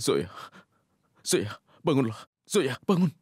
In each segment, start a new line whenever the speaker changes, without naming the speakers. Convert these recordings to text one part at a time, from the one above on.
Zoya, Zoya, bangunlah. Zoya, bangun.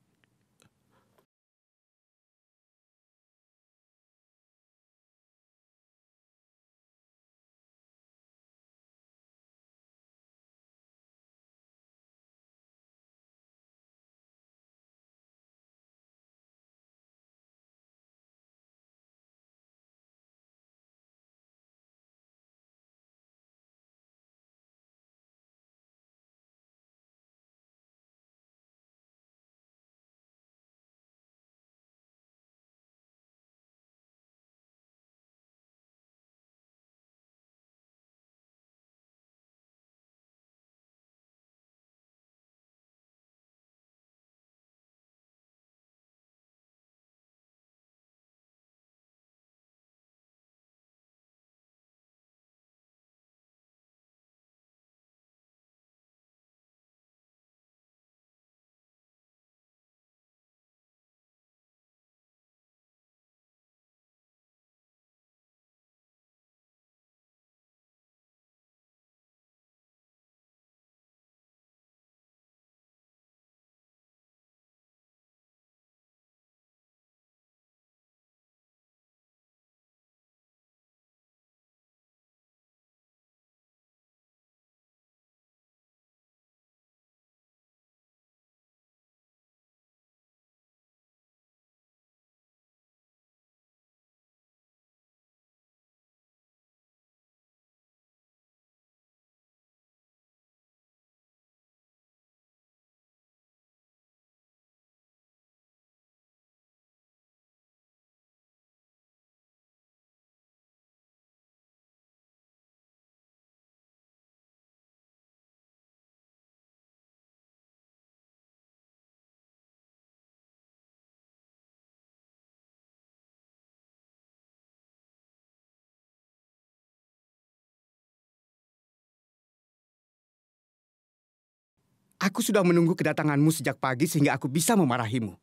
Aku sudah menunggu kedatanganmu sejak pagi sehingga aku bisa memarahimu.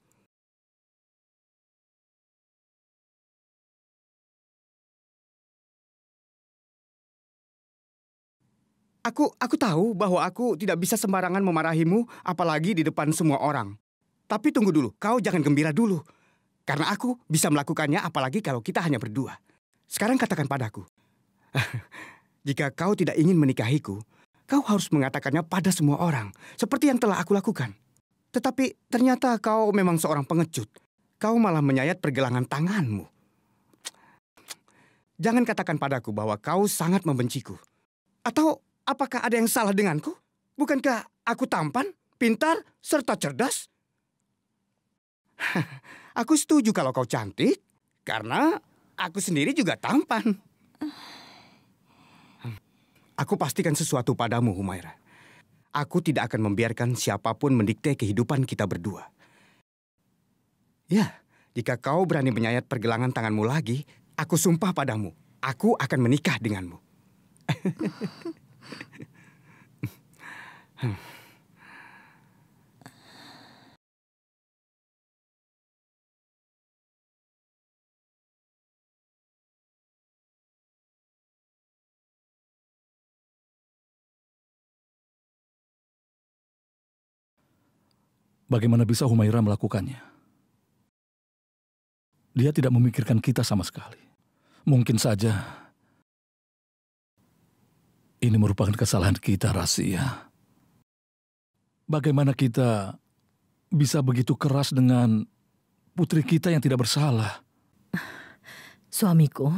Aku aku tahu bahwa aku tidak bisa sembarangan memarahimu apalagi di depan
semua orang. Tapi tunggu dulu, kau jangan gembira dulu. Karena aku bisa melakukannya apalagi kalau kita hanya berdua. Sekarang katakan padaku. Jika kau tidak ingin menikahiku, Kau harus mengatakannya pada semua orang, seperti yang telah aku lakukan. Tetapi ternyata kau memang seorang pengecut. Kau malah menyayat pergelangan tanganmu. Jangan katakan padaku bahwa kau sangat membenciku. Atau apakah ada yang salah denganku? Bukankah aku tampan, pintar, serta cerdas? aku setuju kalau kau cantik, karena aku sendiri juga tampan. Aku pastikan sesuatu padamu, Humaira. Aku tidak akan membiarkan siapapun mendikte kehidupan kita berdua. Ya, jika kau berani menyayat pergelangan tanganmu lagi, aku sumpah padamu, aku akan menikah denganmu. hmm.
Bagaimana bisa Humaira melakukannya? Dia tidak memikirkan
kita sama sekali. Mungkin saja ini merupakan kesalahan kita, Rahasia. Bagaimana kita bisa begitu keras dengan putri kita yang tidak bersalah?
Suamiku,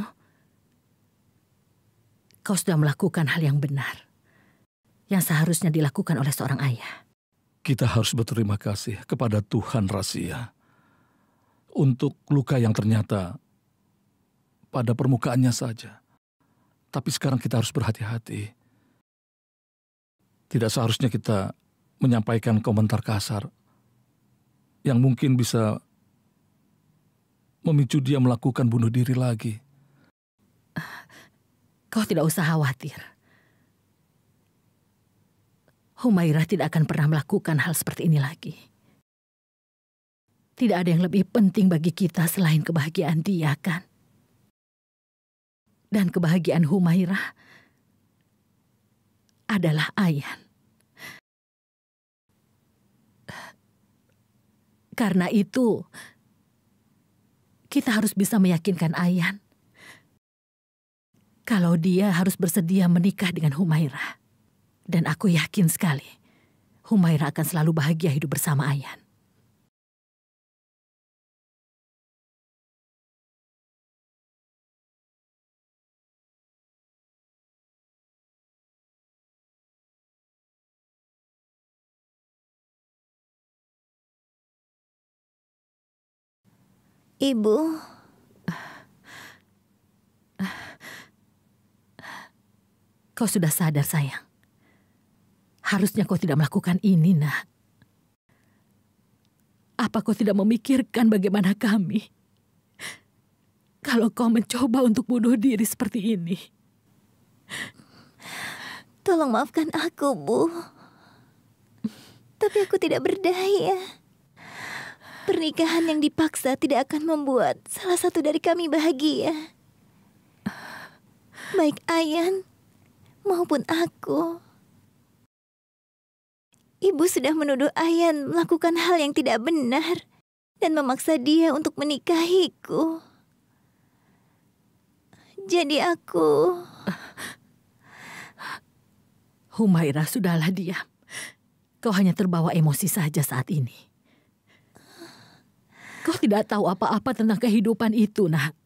kau sudah melakukan hal yang benar. Yang seharusnya dilakukan oleh seorang ayah
kita harus berterima kasih kepada Tuhan Rahasia untuk luka yang ternyata pada permukaannya saja. Tapi sekarang kita harus berhati-hati. Tidak seharusnya kita menyampaikan komentar kasar yang mungkin bisa memicu dia melakukan bunuh diri lagi.
Kau tidak usah khawatir. Humairah tidak akan pernah melakukan hal seperti ini lagi. Tidak ada yang lebih penting bagi kita selain kebahagiaan dia, kan? Dan kebahagiaan Humairah adalah Ayan. Karena itu, kita harus bisa meyakinkan Ayan kalau dia harus bersedia menikah dengan
Humairah. Dan aku yakin sekali, Humaira akan selalu bahagia hidup bersama Ayan. Ibu. Kau sudah
sadar, sayang. Harusnya kau tidak melakukan ini, nak. Apa kau tidak memikirkan bagaimana kami? Kalau kau mencoba untuk bunuh diri seperti ini.
Tolong maafkan aku, Bu. Tapi aku tidak berdaya. Pernikahan yang dipaksa tidak akan membuat salah satu dari kami bahagia. Baik Ayan maupun aku. Ibu sudah menuduh Ayan melakukan hal yang tidak benar dan memaksa dia untuk menikahiku.
Jadi aku... Humaira, sudahlah diam. Kau hanya terbawa emosi saja saat ini. Kau tidak tahu apa-apa tentang kehidupan itu, nak.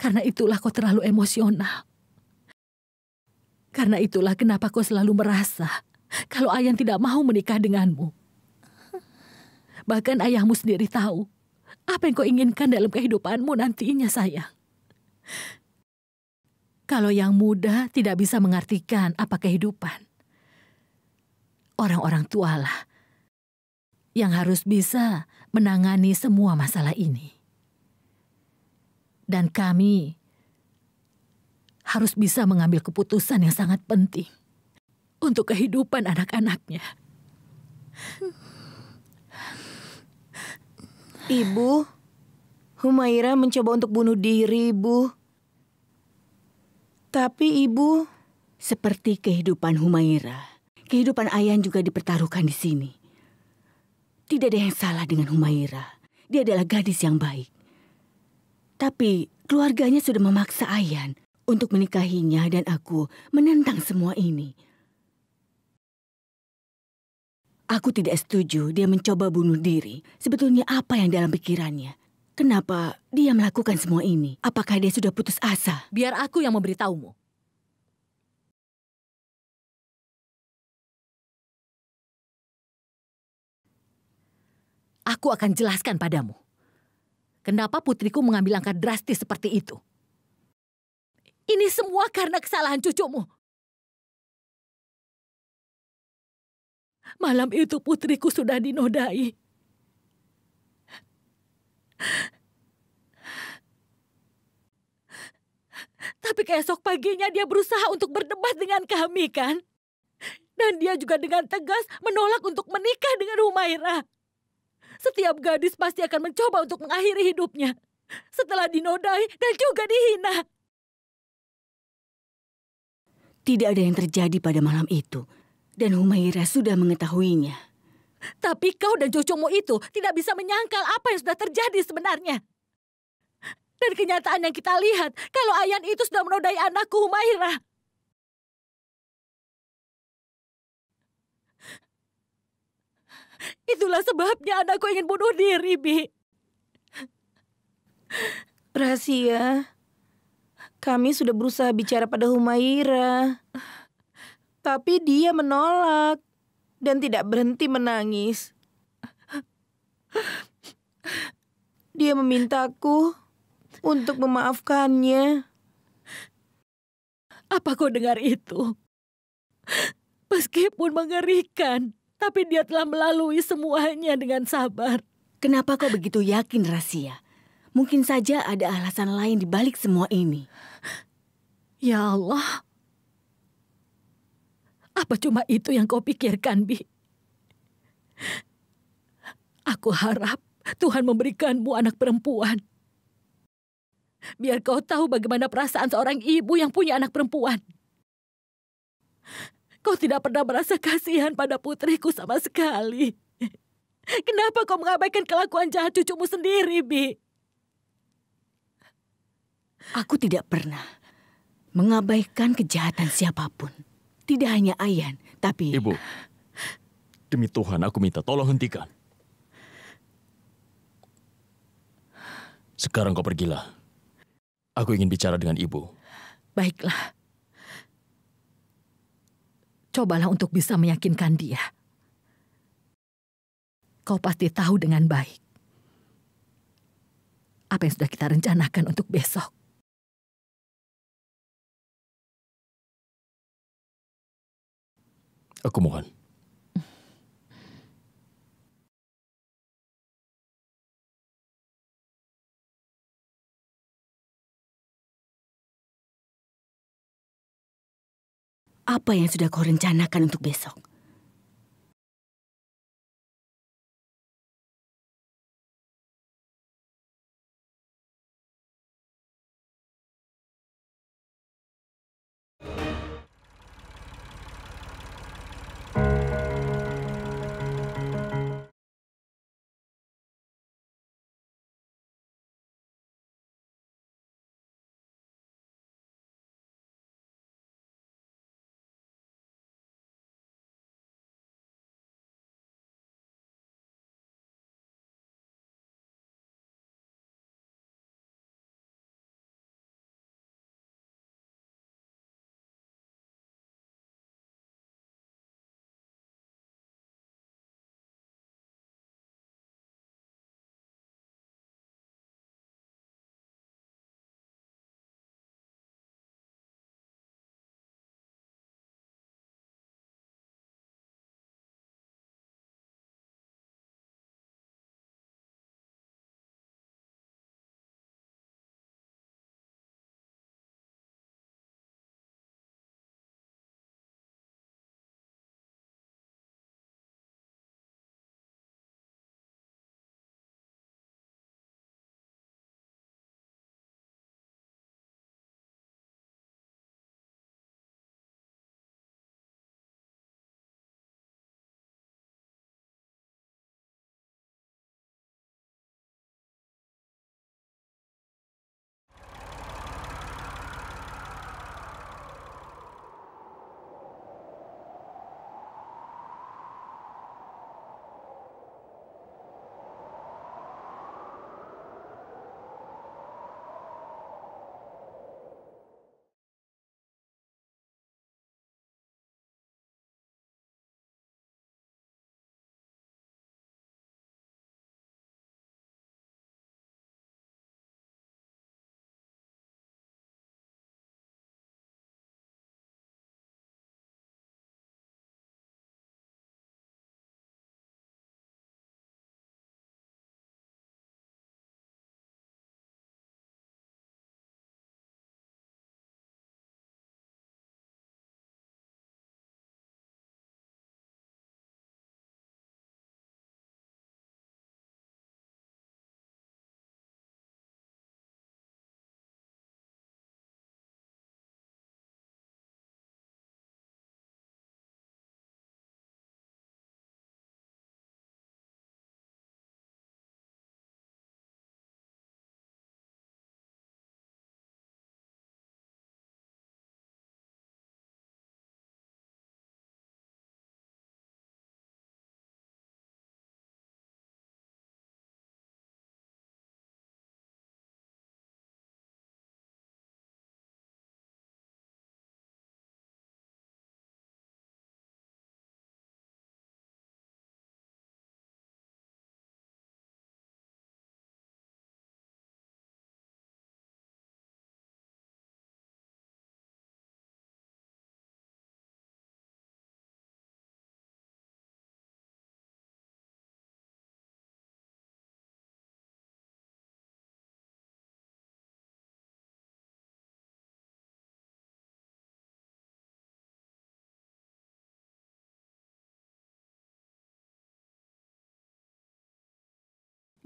Karena itulah kau terlalu emosional. Karena itulah kenapa kau selalu merasa kalau Ayan tidak mau menikah denganmu. Bahkan ayahmu sendiri tahu apa yang kau inginkan dalam kehidupanmu nantinya, sayang. Kalau yang muda tidak bisa mengartikan apa kehidupan. Orang-orang tualah yang harus bisa menangani semua masalah ini. Dan kami harus bisa mengambil keputusan yang sangat penting untuk kehidupan anak-anaknya.
Ibu, Humaira mencoba untuk bunuh diri, Ibu. Tapi Ibu, seperti
kehidupan Humaira, kehidupan Ayan juga dipertaruhkan di sini. Tidak ada yang salah dengan Humaira. Dia adalah gadis yang baik. Tapi keluarganya sudah memaksa Ayan untuk menikahinya dan aku menentang semua ini. Aku tidak setuju dia mencoba bunuh diri. Sebetulnya apa yang dalam pikirannya? Kenapa dia melakukan semua
ini? Apakah dia sudah putus asa? Biar aku yang memberitahumu. Aku akan jelaskan padamu. Kenapa putriku mengambil langkah drastis seperti itu? Ini semua karena kesalahan cucumu. Malam itu putriku sudah dinodai.
Tapi keesok paginya dia berusaha untuk berdebat dengan kami kan? Dan dia juga dengan tegas menolak untuk menikah dengan Humaira.
Setiap gadis pasti akan mencoba untuk mengakhiri hidupnya. Setelah dinodai dan juga dihina. Tidak ada
yang terjadi pada malam itu dan Humaira sudah mengetahuinya. Tapi kau dan cucumu itu tidak bisa menyangkal apa yang sudah terjadi sebenarnya. Dan
kenyataan yang kita lihat, kalau Ayan itu sudah menodai anakku Humaira. Itulah sebabnya anakku ingin bunuh diri, Bi.
Rahasia, kami sudah berusaha bicara pada Humaira. Tapi dia menolak dan tidak berhenti menangis. Dia memintaku untuk memaafkannya. Apa kau dengar itu?
Meskipun mengerikan, tapi dia telah melalui semuanya dengan sabar. Kenapa kau begitu yakin, Rahasia? Mungkin saja ada alasan lain di balik semua ini. Ya Allah, apa cuma itu yang kau pikirkan, Bi? Aku harap Tuhan memberikanmu anak perempuan. Biar kau tahu bagaimana perasaan seorang ibu yang punya anak perempuan. Kau tidak pernah merasa kasihan pada putriku sama sekali. Kenapa kau mengabaikan kelakuan jahat cucumu sendiri, Bi? Aku tidak pernah mengabaikan kejahatan siapapun. Tidak hanya Ayan,
tapi... Ibu, demi Tuhan aku minta tolong hentikan.
Sekarang kau pergilah. Aku ingin bicara dengan ibu.
Baiklah. Cobalah untuk bisa meyakinkan dia.
Kau pasti tahu dengan baik apa yang sudah kita rencanakan untuk besok. Aku mohon. Apa yang sudah kau rencanakan untuk besok?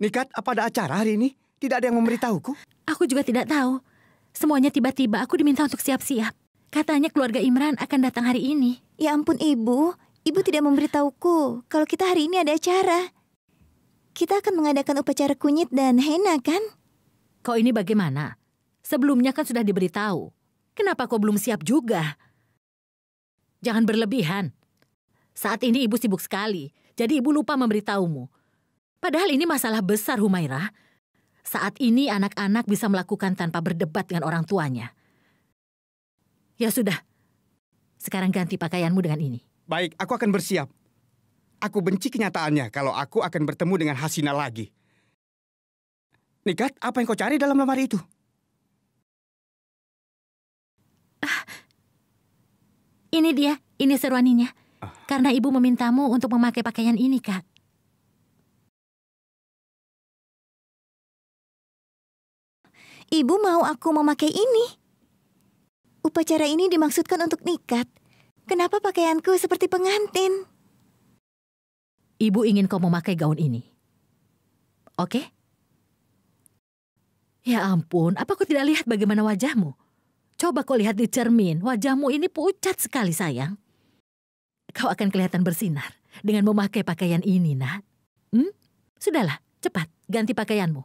Nikat, apa ada acara hari ini? Tidak ada yang memberitahuku. Aku juga tidak
tahu. Semuanya tiba-tiba aku diminta untuk siap-siap. Katanya keluarga Imran akan datang
hari ini. Ya ampun ibu, ibu tidak memberitahuku kalau kita hari ini ada acara. Kita akan mengadakan upacara kunyit dan henna kan? Kau ini bagaimana?
Sebelumnya kan sudah diberitahu. Kenapa kau belum siap juga? Jangan berlebihan. Saat ini ibu sibuk sekali, jadi ibu lupa memberitahumu. Padahal ini masalah besar, Humaira. Saat ini anak-anak bisa melakukan tanpa berdebat dengan orang tuanya. Ya sudah, sekarang ganti pakaianmu dengan ini.
Baik, aku akan bersiap. Aku benci kenyataannya kalau aku akan bertemu dengan Hasina lagi.
Nikat, apa yang kau cari dalam lemari itu? Ah, ini dia, ini seruaninya. Ah. Karena ibu memintamu untuk memakai pakaian ini, Kak. Ibu mau aku memakai ini. Upacara ini dimaksudkan untuk nikat.
Kenapa pakaianku seperti pengantin?
Ibu ingin kau memakai gaun ini. Oke? Okay? Ya ampun, apa kau tidak lihat bagaimana wajahmu? Coba kau lihat di cermin, wajahmu ini pucat sekali sayang. Kau akan kelihatan bersinar dengan memakai pakaian ini, nak. Hmm? Sudahlah, cepat, ganti pakaianmu.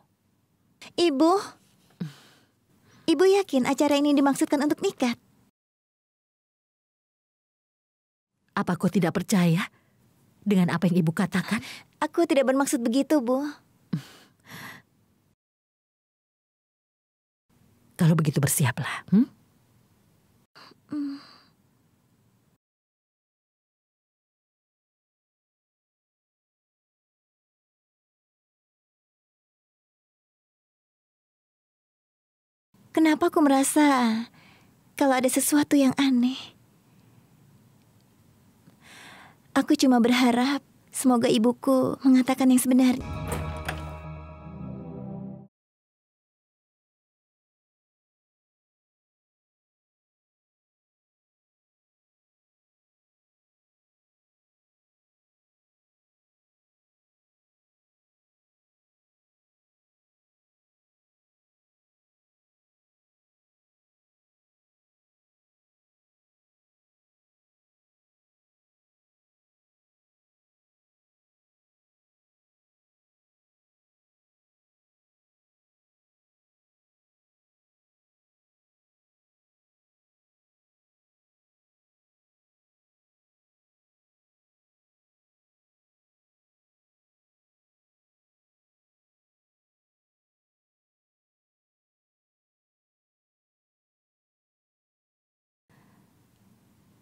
Ibu,
Ibu yakin acara ini dimaksudkan untuk nikah?
Apa kau tidak percaya dengan apa yang ibu katakan?
Aku tidak bermaksud begitu, Bu.
Kalau begitu bersiaplah. Hmm? Mm. Kenapa aku merasa kalau ada sesuatu yang aneh?
Aku cuma berharap semoga ibuku mengatakan yang
sebenarnya.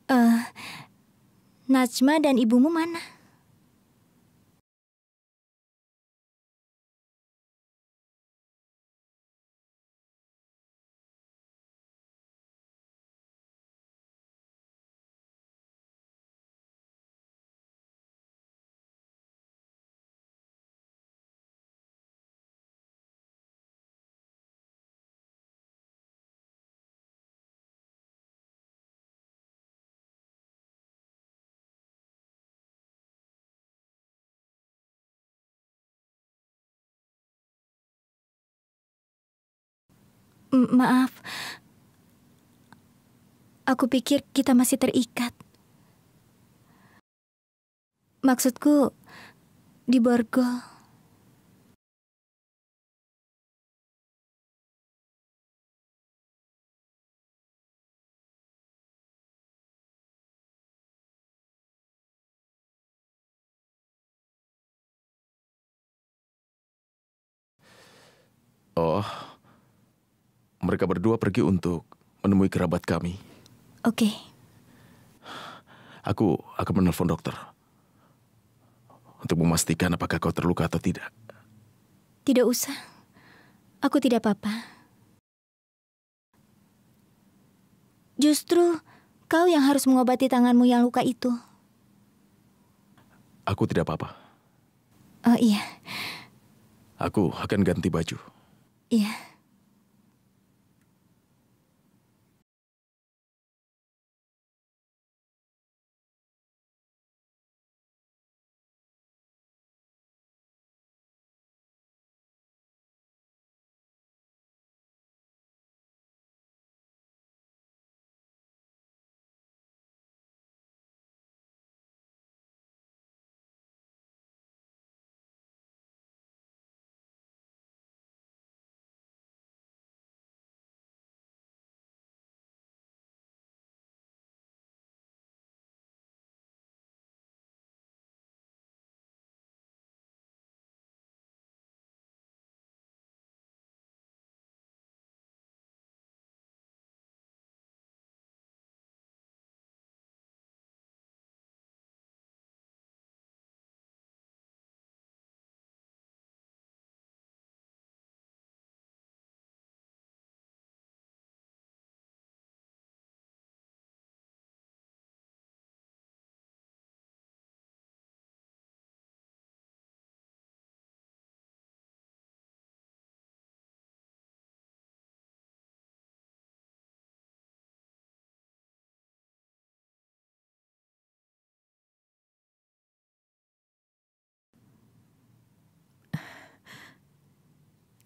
Eh, uh, Najma dan ibumu mana? Maaf. Aku pikir kita masih terikat. Maksudku di Borgol. Oh.
Mereka berdua pergi untuk menemui kerabat kami. Oke. Aku akan menelpon dokter. Untuk memastikan apakah kau terluka atau tidak.
Tidak usah. Aku tidak apa-apa. Justru kau yang harus mengobati tanganmu yang luka itu.
Aku tidak apa-apa.
Oh iya.
Aku akan ganti baju. Iya.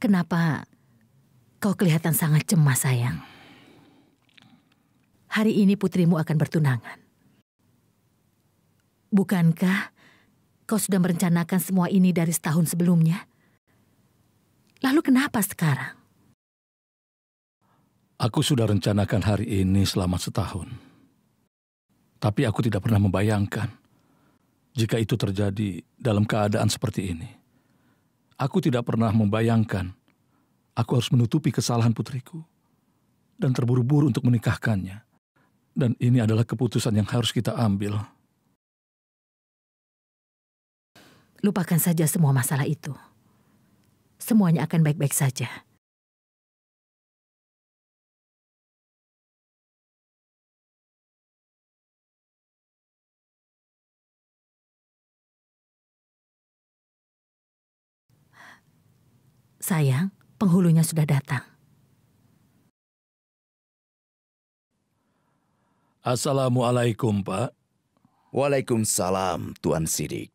Kenapa kau kelihatan sangat
cemas, sayang? Hari ini putrimu akan bertunangan. Bukankah kau sudah merencanakan semua ini dari setahun sebelumnya? Lalu kenapa sekarang?
Aku sudah rencanakan hari ini selama setahun. Tapi aku tidak pernah membayangkan jika itu terjadi dalam keadaan seperti ini. Aku tidak pernah membayangkan aku harus menutupi kesalahan putriku dan terburu-buru untuk menikahkannya. Dan ini adalah keputusan yang harus kita
ambil. Lupakan saja semua masalah itu. Semuanya akan baik-baik saja. Sayang, penghulunya sudah datang.
Assalamualaikum, Pak. Waalaikumsalam, Tuan Sidik.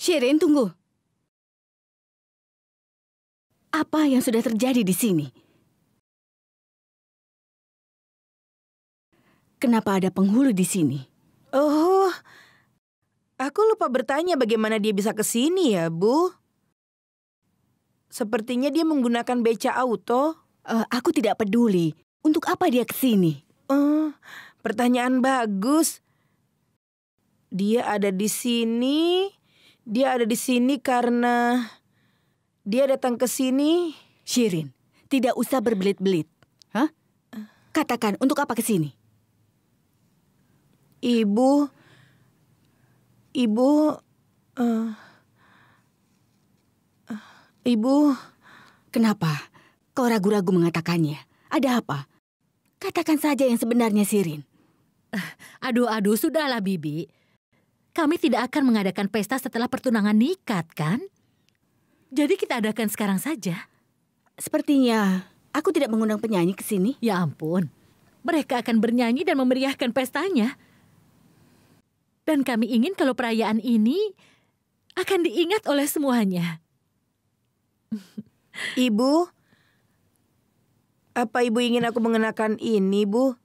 Shirin, tunggu. Apa yang sudah terjadi di sini? Kenapa ada penghulu
di sini? Oh, Aku lupa bertanya bagaimana dia bisa ke sini ya, Bu. Sepertinya dia menggunakan beca auto. Uh, aku tidak peduli. Untuk apa dia ke sini? Uh, eh, pertanyaan bagus. Dia ada di sini. Dia ada di sini karena dia datang ke sini. Shirin, tidak usah berbelit-belit. Hah? Katakan, untuk apa ke sini? Ibu, Ibu, uh,
uh, ibu, kenapa? Kau ragu-ragu mengatakannya. Ada apa? Katakan saja yang sebenarnya, Sirin. Aduh, eh, aduh, sudahlah, Bibi. Kami tidak akan mengadakan pesta setelah pertunangan nikat, kan? Jadi kita adakan sekarang saja. Sepertinya aku tidak mengundang penyanyi ke sini. Ya ampun. Mereka akan bernyanyi dan memeriahkan pestanya. Dan kami ingin kalau perayaan ini akan diingat oleh semuanya. Ibu,
apa ibu ingin aku mengenakan ini, Bu?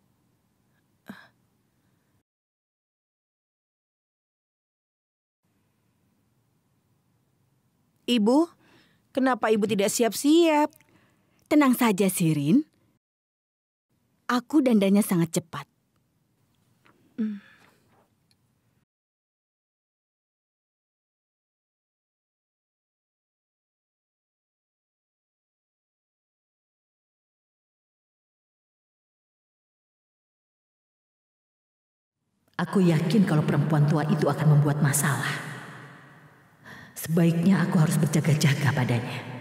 Ibu, kenapa ibu tidak siap-siap? Tenang saja,
Sirin. Aku dandanya sangat cepat. Hmm. Aku yakin kalau perempuan tua itu akan membuat masalah.
Sebaiknya aku harus berjaga-jaga padanya.